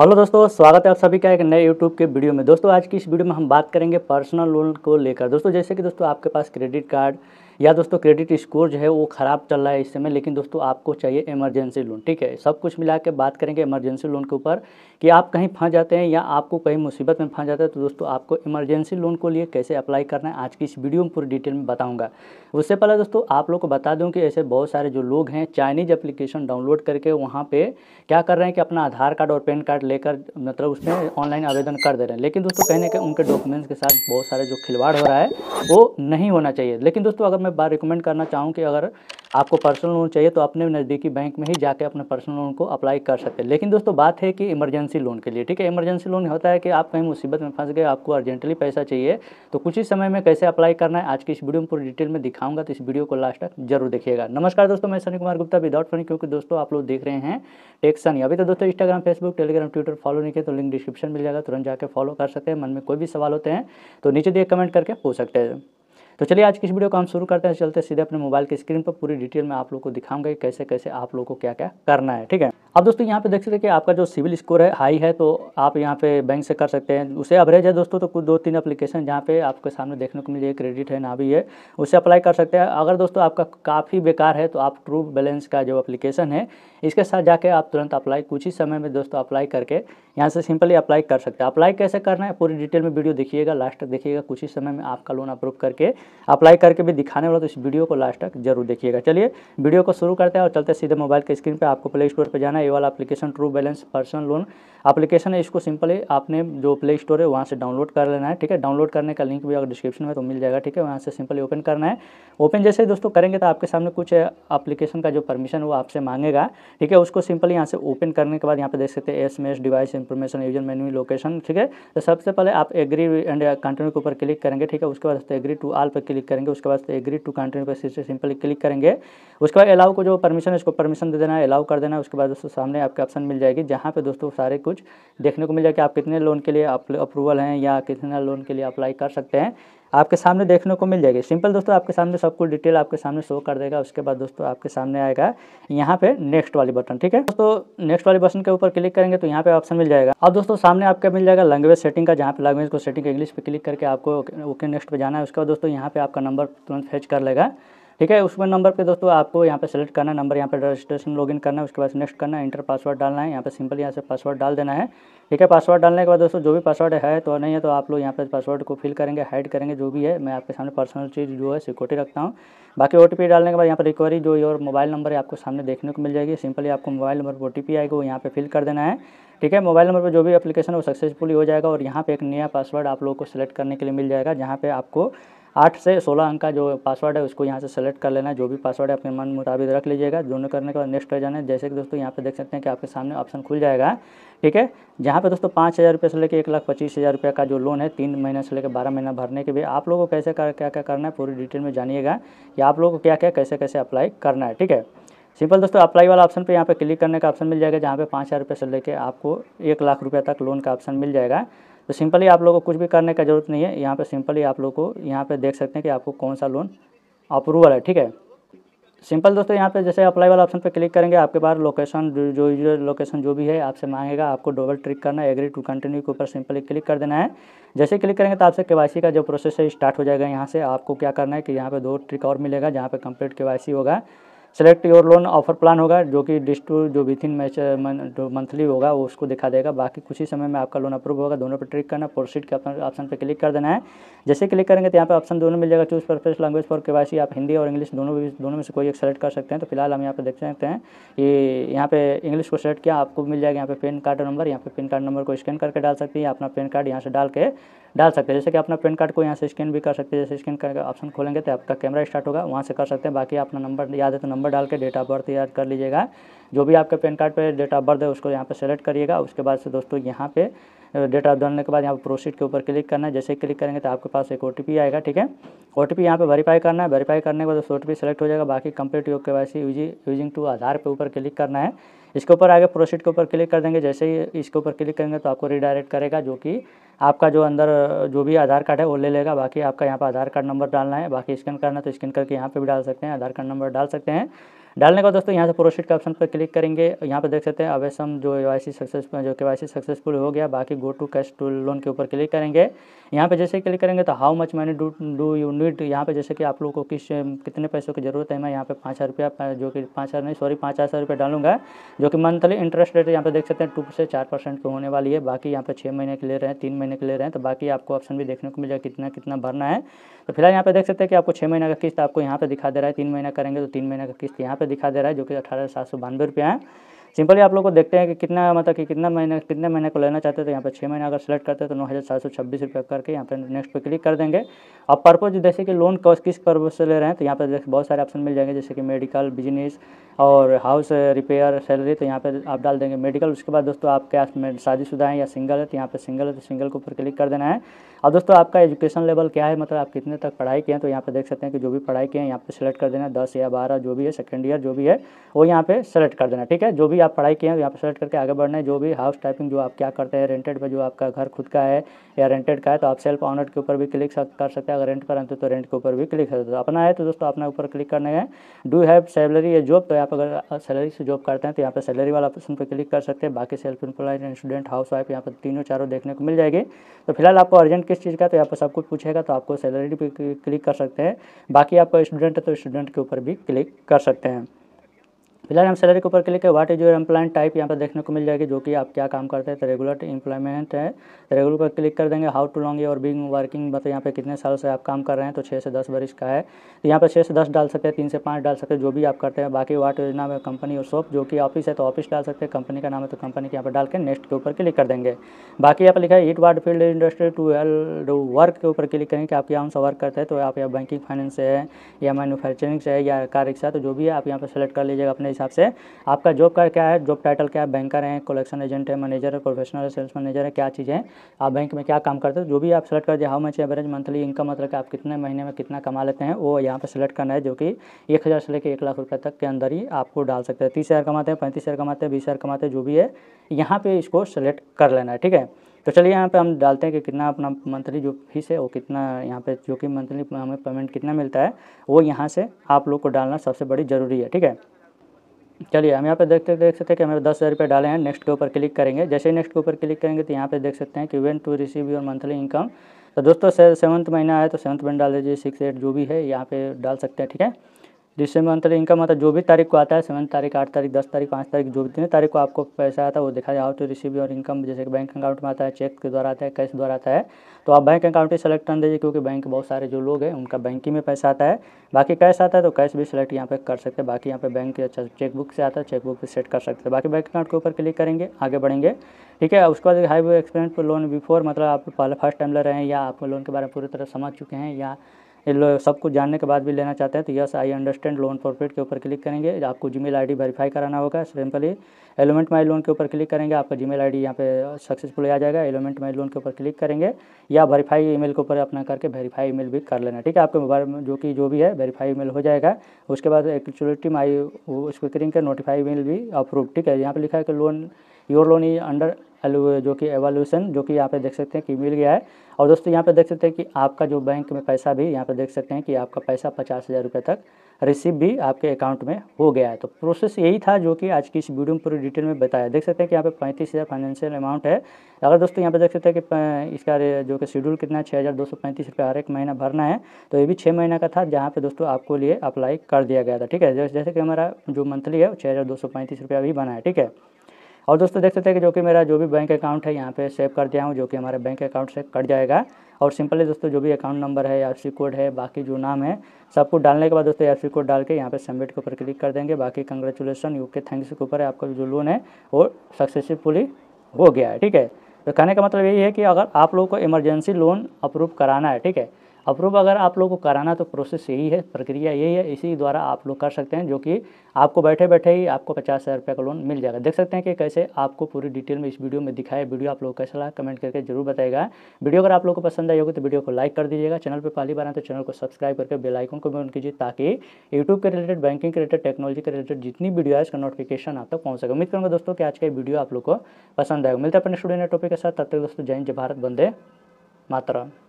hello दोस्तों स्वागत है आप सभी का एक नए यूट्यूब के वीडियो में दोस्तों आज की इस वीडियो में हम बात करेंगे पर्सनल लोन को लेकर दोस्तों जैसे कि दोस्तों आपके पास क्रेडिट कार्ड या दोस्तों क्रेडिट स्कोर जो है वो ख़राब चल रहा है इस समय लेकिन दोस्तों आपको चाहिए इमरजेंसी लोन ठीक है सब कुछ मिला के बात करेंगे इमरजेंसी लोन के ऊपर कि आप कहीं फंस जाते हैं या आपको कहीं मुसीबत में फंस जाता है तो दोस्तों आपको इमरजेंसी लोन को लिए कैसे अप्लाई करना है आज की इस वीडियो में पूरी डिटेल में बताऊँगा उससे पहले दोस्तों आप लोग को बता दूँ कि ऐसे बहुत सारे जो लोग हैं चाइनीज एप्लीकेशन डाउनलोड करके वहाँ पर क्या कर रहे हैं कि अपना आधार कार्ड और पैन कार्ड लेकर मतलब उसमें ऑनलाइन आवेदन कर दे रहे हैं लेकिन दोस्तों कहने के उनके डॉक्यूमेंट्स के साथ बहुत सारे जो खिलवाड़ हो रहा है वो नहीं होना चाहिए लेकिन दोस्तों अगर मैं मैं बार रिकमेंड करना चाहूँ कि अगर आपको पर्सनल लोन चाहिए तो अपने नज़दीकी बैंक में ही जाके अपने पर्सनल लोन को अप्लाई कर सकते हैं लेकिन दोस्तों बात है कि इमरजेंसी लोन के लिए ठीक है इमरजेंसी लोन होता है कि आप कहीं मुसीबत में फंस गए आपको अर्जेंटली पैसा चाहिए तो कुछ ही समय में कैसे अप्लाई करना है आज की इस वीडियो में पूरी डिटेल में दिखाऊंगा तो इस वीडियो को लास्ट तक जरूर देखिएगा नमस्कार दोस्तों मैं सनी कुमार गुप्ता विदाउट फनी क्योंकि दोस्तों आप लोग देख रहे हैं सनी अभी तो दोस्तों Instagram Facebook Telegram Twitter follow नहीं किया तो लिंक डिस्क्रिप्शन मिल जाएगा तुरंत जाकर फॉलो कर सकते हैं मन में कोई भी सवाल होते हैं तो नीचे दिए कमेंट करके पूछ सकते हैं तो चलिए आज की इस वीडियो को हम शुरू करते हैं चलते सीधे अपने मोबाइल की स्क्रीन पर पूरी डिटेल में आप लोग को दिखाऊंगा कि कैसे कैसे आप लोग को क्या क्या करना है ठीक है अब दोस्तों यहाँ पे देख सकते हैं कि आपका जो सिविल स्कोर है हाई है तो आप यहाँ पे बैंक से कर सकते हैं उसे एवरेज है दोस्तों तो कुछ दो तीन एप्लीकेशन जहाँ पे आपके सामने देखने को मिले क्रेडिट है ना भी है उसे अप्लाई कर सकते हैं अगर दोस्तों आपका काफ़ी बेकार है तो आप ट्रू बैलेंस का जो अप्लीकेशन है इसके साथ जाके आप तुरंत अप्लाई कुछ ही समय में दोस्तों अप्लाई करके यहाँ से सिंपली अप्लाई कर सकते हैं अप्लाई कैसे करना है पूरी डिटेल में वीडियो देखिएगा लास्ट तक देखिएगा कुछ ही समय में आपका लोन अप्रूव करके अप्लाई करके भी दिखाने वाला तो इस वीडियो को लास्ट तक जरूर देखिएगा चलिए वीडियो को शुरू करते हैं और चलते सीधे मोबाइल के स्क्रीन पर आपको प्ले स्टोर पर जाना है ये वाला application true balance personal loan application है इसको सिंपली आपने जो प्ले स्टोर है वहाँ से डाउनलोड कर लेना है ठीक है डाउनलोड करने का लिंक भी अगर डिस्क्रिप्शन में तो मिल जाएगा ठीक है वहाँ से सिंपली ओपन करना है ओपन जैसे दोस्तों करेंगे तो आपके सामने कुछ एप्लीकेशन का जो परमिशन वो आपसे मांगेगा ठीक है उसको सिंपली यहाँ से ओपन करने के बाद यहाँ पे देख सकते हैं as device information user menu location ठीक है तो सबसे पहले आप एग्री एंड कंटिन्यू के ऊपर क्लिक करेंगे ठीक है उसके बाद एग्री टू आल पर क्लिक करेंगे उसके बाद एग्री टू कंटिन्यू पर सिंपली क्लिक करेंगे उसके बाद अलाउ को जो परमिशन है उसको परमिशन दे देना है अलाउ कर देना है उसके बाद दोस्तों सामने आपके ऑप्शन मिल जाएगी जहाँ पे दोस्तों सारे कुछ देखने को मिल जाएगा कि आप कितने लोन के लिए अप्रूवल हैं या कितना लोन के लिए अप्लाई कर सकते हैं आपके सामने देखने को मिल जाएगी सिंपल दोस्तों आपके सामने सब कुछ डिटेल आपके सामने शो कर देगा उसके बाद दोस्तों आपके सामने आएगा यहाँ पे नेक्स्ट वाली बटन ठीक है दोस्तों नेक्स्ट वाले बटन के ऊपर क्लिक करेंगे तो यहाँ पे ऑप्शन मिल जाएगा अब दोस्तों सामने आपका मिल जाएगा लैंग्वेज सेटिंग का जहाँ पे लैंग्वेज को सेटिंग इंग्लिश पे क्लिक करके आपको ओके नेक्स्ट पर जाना है उसके बाद दोस्तों यहाँ पे आपका नंबर तुरंत फेच कर लेगा ठीक है उसमें नंबर पे दोस्तों आपको यहाँ पे सेलेक्ट करना है नंबर यहाँ पे रजिस्ट्रेशन लॉगिन करना है उसके बाद नेक्स्ट करना है इंटर पासवर्ड डालना है यहाँ पे सिंपल यहाँ से पासवर्ड डाल देना है ठीक है पासवर्ड डालने के बाद दोस्तों जो भी पासवर्ड है तो नहीं है तो आप लोग यहाँ पे पासवर्ड को फिल करेंगे हाइड करेंगे जो भी है मैं आपके सामने पर्सनल चीज़ जो है सिक्योरिटी रखता हूँ बाकी ओ डालने के बाद यहाँ पर रिक्वरी जो योर मोबाइल नंबर है आपको सामने देखने को मिल जाएगी सिंपली आपको मोबाइल नंबर पर ओ टी आएगा वो यहाँ पर फिल कर देना है ठीक है मोबाइल नंबर पर जो भी एप्लीकेशन है वो सक्सेसफुली हो जाएगा और यहाँ पर एक नया पासवर्ड आप लोग को सिलेक्ट करने के लिए मिल जाएगा जहाँ पर आपको आठ से सोलह अंक का जो पासवर्ड है उसको यहाँ से सेलेक्ट कर लेना है जो भी पासवर्ड है अपने मन मुताबिक रख लीजिएगा दोनों करने के बाद नेक्स्ट कर जाना है जैसे कि दोस्तों यहाँ पे देख सकते हैं कि आपके सामने ऑप्शन खुल जाएगा ठीक है जहाँ पे दोस्तों पाँच हज़ार रुपये से लेकर एक लाख पच्चीस हज़ार रुपये का जो लोन है तीन महीने से लेकर बारह महीना भरने के भी आप लोगों को कैसे कर, क्या क्या करना है पूरी डिटेल में जानिएगा कि आप लोगों को क्या क्या कैसे कैसे अप्लाई करना है ठीक है सिंपल दोस्तों अप्लाई वाला ऑप्शन पे यहाँ पे क्लिक करने का ऑप्शन मिल जाएगा जहाँ पे पाँच हज़ार रुपये से लेके आपको एक लाख रुपये तक लोन का ऑप्शन मिल जाएगा तो सिंपली आप लोगों को कुछ भी करने का ज़रूरत नहीं है यहाँ पे सिंपली आप लोग को यहाँ पे देख सकते हैं कि आपको कौन सा लोन अप्रूवल है ठीक है सिंपल दोस्तों यहाँ पे जैसे अप्लाई वाला ऑप्शन पे क्लिक करेंगे आपके पास लोकेशन जो यूजर लोकेशन जो भी है आपसे मांगेगा आपको डबल ट्रिक करना है एग्री टू कंटिन्यू के ऊपर सिंपली क्लिक कर देना है जैसे क्लिक करेंगे तो आपसे के का जो प्रोसेस है स्टार्ट हो जाएगा यहाँ से आपको क्या करना है कि यहाँ पे दो ट्रिक और मिलेगा जहाँ पे कंप्लीट के होगा select your loan offer plan होगा जो कि डिस्ट टू जो विथ इन मैच जो मंथली होगा वो उसको दिखा देगा बाकी कुछ ही समय में आपका लोन अप्रूव होगा दोनों पर ट्रिक करना प्रोसीड के ऑप्शन पर क्लिक कर देना है जैसे क्लिक करेंगे तो यहाँ पर ऑप्शन दोनों मिल जाएगा चूज परफेस लैंग्वेज फॉर के आप हिंदी और इंग्लिश दोनों दोनों में से कोई एक सेलेक्ट कर सकते हैं तो फिलहाल हम यहाँ पर देख सकते हैं कि यहाँ पे इंग्लिश को सेलेक्ट किया आपको मिल जाएगा यहाँ पे पेन कार्ड नंबर यहाँ पे पेन कार्ड नंबर को स्कैन करके डाल सकती है अपना पेन कार्ड यहाँ से डाल के डाल सकते हैं जैसे कि अपना पेन कार्ड को यहाँ से स्कैन भी कर सकते हैं जैसे स्कैन करके ऑप्शन खोलेंगे तो आपका कैमरा स्टार्ट होगा वहाँ से कर सकते हैं बाकी अपना नंबर याद है तो नंबर डाल के डेट ऑफ बर्थ याद कर लीजिएगा जो भी आपके पेन कार्ड पर डेट ऑफ बर्थ है उसको यहाँ पर सेलेक्ट करिएगा उसके बाद से दोस्तों यहाँ पे डेट ऑफ डालने के बाद यहाँ पर प्रोसीड के ऊपर क्लिक करना है जैसे क्लिक करेंगे तो आपके पास एक ओ आएगा ठीक है ओ टी यहाँ पर वेरीफाई करना है वेरीफाई करने के बाद ओ टी सेलेक्ट हो जाएगा बाकी कंप्लीट योग के वाई यूजिंग टू आधार पे ऊपर क्लिक करना है इसके ऊपर आगे प्रोसीड के ऊपर क्लिक कर देंगे जैसे ही इसके ऊपर क्लिक करेंगे तो आपको रिडायरेक्ट करेगा जो कि आपका जो अंदर जो भी आधार कार्ड है वो ले लेगा बाकी आपका यहाँ पर आधार कार्ड नंबर डालना है बाकी स्कैन करना है तो स्कैन करके यहाँ पर भी डाल सकते हैं आधार कार्ड नंबर डाल सकते हैं डालने का दोस्तों यहाँ से प्रोसीड के ऑप्शन पर क्लिक करेंगे यहाँ पर देख सकते हैं हम जो के वाई सी सक्सेसफुल जो के वाई सी सक्सेसफुल हो गया बाकी go to cash to loan के ऊपर क्लिक करेंगे यहाँ पे जैसे क्लिक करेंगे तो how much money do do you need यहाँ पे जैसे कि आप लोगों को किस कितने पैसों की जरूरत है मैं यहाँ पे पाँच हज़ार जो कि पाँच हज़ार नहीं सॉरी पाँच हज़ार रुपये डालूंगा जो कि मंथली इंटरेस्ट रेट यहाँ पे देख सकते हैं टू से चार परसेंट की होने वाली है बाकी यहाँ पे छः महीने के ले रहे हैं तीन महीने महीने के ले रहे हैं तो बाकी आपको ऑप्शन भी देखने को मिल जाएगा कितना कितना भरना है तो फिलहाल यहाँ पे देख सकते हैं कि आपको छः महीना का किस्त आपको यहाँ पे दिखा दे रहा है तीन महीना करेंगे तो तीन महीना का किस्त यहाँ पे दिखा दे रहा है जो कि अठारह सात सौ बानवे रुपया है सिंपली आप लोग को देखते हैं कि कितना मतलब कि कितना महीने कितने महीने को लेना चाहते हैं तो यहाँ पर छः महीने अगर सेलेक्ट करते हैं तो नौ हज़ार सात सौ छब्बीस रुपये करके यहाँ पर नेक्स्ट पर क्लिक कर देंगे अब पर्पज़ जैसे कि लोन किस पर्पज से ले रहे हैं तो यहाँ पर बहुत सारे ऑप्शन मिल जाएंगे जैसे कि मेडिकल बिजनेस और हाउस रिपेयर सैलरी तो यहाँ पर आप डाल देंगे मेडिकल उसके बाद दोस्तों आपके आप में शादीशुदा है या सिंगल है तो यहाँ पर सिंगल है तो सिंगल के ऊपर क्लिक कर देना है और दोस्तों आपका एजुकेशन लेवल क्या है मतलब आप कितने तक पढ़ाई किए हैं तो यहाँ पर देख सकते हैं कि जो भी पढ़ाई किए हैं यहाँ पर सेलेक्ट कर देना दस या बारह जो भी है सेकेंड ईयर जो भी है वो यहाँ पर सेलेक्ट कर देना ठीक है जो भी भी आप पढ़ाई किए हैं यहाँ पर सेलेक्ट करके आगे बढ़ना है जो भी हाउस टाइपिंग जो आप क्या करते हैं रेंटेड पर जो आपका घर खुद का है या रेंटेड का है तो आप सेल्फ ऑनर के ऊपर भी क्लिक कर सकते हैं अगर रेंट पर आते तो रेंट के ऊपर भी क्लिक कर सकते अपना है तो दोस्तों अपना ऊपर क्लिक करने हैं डू हैव सैलरी या जॉब तो यहाँ पर अगर सैलरी से जॉब करते हैं तो यहाँ पर सैलरी वाला ऑप्शन पर क्लिक कर सकते हैं बाकी self employed student housewife यहाँ पर तीनों चारों देखने को मिल जाएगी तो फिलहाल आपको अर्जेंट किस चीज़ का तो यहाँ पर सब कुछ पूछेगा तो आपको सैलरी भी क्लिक कर सकते हैं बाकी आपका स्टूडेंट है तो स्टूडेंट के ऊपर भी क्लिक कर सकते हैं फिलहाल हम सैलरी के ऊपर क्लिक है what is your employment type यहाँ पर देखने को मिल जाएगी जो कि आप क्या काम करते हैं तो रेगुलर एम्प्लॉयमेंट है रेगुलर पर क्लिक कर देंगे how to long your being working मतलब यहाँ पे कितने साल से आप काम कर रहे हैं तो छः से दस वर्ष का है तो यहाँ पर छः से दस डाल सकते हैं तीन से पाँच डाल सकते हैं जो भी आप करते हैं बाकी वाट योजना में कंपनी और शॉप जो कि ऑफिस है तो ऑफिस डाल सकते हैं कंपनी का नाम है तो कंपनी के यहाँ पर डाल के नेक्स्ट के ऊपर क्लिक कर देंगे बाकी यहाँ पर लिखा है eat ward field industry to L work के ऊपर क्लिक करेंगे कि आप यहाँ सा वर्क करते हैं तो आप यहाँ बैंकिंग फाइनेंस है या मैनुफैक्चरिंग से है या कार रिक्शा तो जो भी है आप यहाँ पर सेलेक्ट कर लीजिएगा अपने हिसाब से आपका जॉब का क्या है जॉब टाइटल क्या है बैंकर हैं कलेक्शन एजेंट है मैनेजर है प्रोफेशनल है सेल्स मैनेजर है क्या चीज़ें आप बैंक में क्या काम करते हो जो भी आप सेलेक्ट कर दिए how much average monthly income मतलब कि आप कितने महीने में कितना कमा लेते हैं वो यहाँ पर सेलेक्ट करना है जो कि एक हज़ार से लेकर एक लाख रुपये तक के अंदर ही आपको डाल सकते हैं तीस हज़ार कमाते हैं पैंतीस हज़ार कमाते हैं बीस हज़ार कमाते हैं जो भी है यहाँ पर इसको सेलेक्ट कर लेना है ठीक है तो चलिए यहाँ पे हम डालते हैं कि कितना अपना मंथली जो फीस है वो कितना यहाँ पे जो कि मंथली हमें पेमेंट कितना मिलता है वो यहाँ से आप लोग को डालना सबसे बड़ी ज़रूरी है ठीक है चलिए हम यहाँ पे देखते देख सकते हैं कि हमें दस हज़ार रुपये डाले हैं नेक्स्ट के ऊपर क्लिक करेंगे जैसे ही नेक्स्ट के ऊपर क्लिक करेंगे तो यहाँ पे देख सकते हैं कि when to receive your monthly income तो दोस्तों सेवन्थ महीना है तो सेवन्थ में डाल दीजिए सिक्स एट जो भी है यहाँ पे डाल सकते हैं ठीक है जिससे अंतर इनकम आता है मतलब जो भी तारीख को आता है सेवन तारीख आठ तारीख दस तारीख पाँच तारीख जो भी तीन तारीख को आपको पैसा आता है वो दिखा जाओ तो रिसीव और इनकम जैसे कि बैंक अकाउंट में आता है चेक के द्वारा आता है कैश द्वारा आता है तो आप बैंक अकाउंट ही सेलेक्ट कर दीजिए क्योंकि बैंक बहुत सारे जो लोग हैं उनका बैंक ही में पैसा आता है बाकी कैश आता है तो कैश भी सेलेक्ट यहाँ पर कर सकते हैं बाकी यहाँ पर बैंक अच्छा चेकबुक से आता है चेकबुक भी सेट कर सकते हैं बाकी बैंक अकाउंट के ऊपर क्लिक करेंगे आगे बढ़ेंगे ठीक है उसके बाद हाई एक्सपीरियंस पर लोन बिफोर मतलब आप पहले फर्स्ट टाइम ले रहे हैं या आप लोन के बारे में पूरी तरह समझ चुके हैं या सब कुछ जानने के बाद भी लेना चाहते हैं तो yes I understand loan profit के ऊपर क्लिक करेंगे आपको जीमेल आईडी वेरीफाई कराना होगा सिंपली एलिमेंट माई लोन के ऊपर क्लिक करेंगे आपका जीमेल आईडी यहाँ पे सक्सेसफुल आ जाएगा एलिमेंट माई लोन के ऊपर क्लिक करेंगे या वेरीफाई ईमेल के ऊपर अपना करके वेरीफाई ईमेल भी कर लेना ठीक है आपके मोबाइल में जो कि जो भी है वेरीफाई ईमेल हो जाएगा उसके बाद एक्चुअलिटी माई स्क्रीन का नोटिफाई ईमेल भी अप्रूव ठीक है यहाँ पर लिखा है कि लोन योर लोन ही अंडर जो कि एवोल्यूशन जो कि यहाँ पे देख सकते हैं कि मिल गया है और दोस्तों यहाँ पे देख सकते हैं कि आपका जो बैंक में पैसा भी यहाँ पे देख सकते हैं कि आपका पैसा पचास हज़ार रुपये तक रिसीव भी आपके अकाउंट में हो गया है तो प्रोसेस यही था जो कि आज की इस वीडियो में पूरी डिटेल में बताया देख सकते हैं कि यहाँ पे पैंतीस हज़ार फाइनेंशियल अमाउंट है अगर दोस्तों यहाँ पे देख सकते हैं कि इसका जो कि शेड्यूल कितना है छः हज़ार दो सौ पैंतीस रुपये हर एक महीना भरना है तो ये भी छः महीना का था जहाँ पर दोस्तों आपको लिए अप्लाई कर दिया गया था ठीक है जैसे कि हमारा जो मंथली है छः हज़ार दो सौ पैंतीस रुपया भी बना है ठीक है और दोस्तों देख सकते हैं कि जो कि मेरा जो भी बैंक अकाउंट है यहाँ पे सेव कर दिया हूँ जो कि हमारे बैंक अकाउंट से कट जाएगा और सिंपली दोस्तों जो भी अकाउंट नंबर है या सी कोड है बाकी जो नाम है सबको डालने के बाद दोस्तों या सी कोड डाल के यहाँ पे सबमिट के ऊपर क्लिक कर देंगे बाकी कंग्रेचुलेसन यू के थैंक्स के ऊपर आपका जो लोन है वो सक्सेसफुली हो गया है ठीक है तो कहने का मतलब यही है कि अगर आप लोगों को इमरजेंसी लोन अप्रूव कराना है ठीक है अप्रूव अगर आप लोग को कराना तो प्रोसेस यही है प्रक्रिया यही है इसी द्वारा आप लोग कर सकते हैं जो कि आपको बैठे बैठे ही आपको पचास हज़ार रुपये का लोन मिल जाएगा देख सकते हैं कि कैसे आपको पूरी डिटेल में इस वीडियो में दिखाया वीडियो आप लोग कैसा लगा कमेंट करके जरूर बताएगा वीडियो अगर आप लोग को पसंद आई होगी तो वीडियो को लाइक कर दीजिएगा चैनल पर पहली बार आए तो चैनल को सब्सक्राइब करके बेलाइकन को भी ऑन कीजिए ताकि यूट्यूब के रिलेटेड बैंकिंग के रिलेटेड टेक्नोलॉजी के रिलेटेड जितनी वीडियो है उसका नोटिफिकेशन आप तक पहुँच सके उम्मीद करूँगा दोस्तों कि आज का वीडियो आप लोग को पसंद आएगा मिलता है अपने स्टूडेंट टॉपिक के साथ तब तक दोस्तों जय जय भारत बंदे मातरम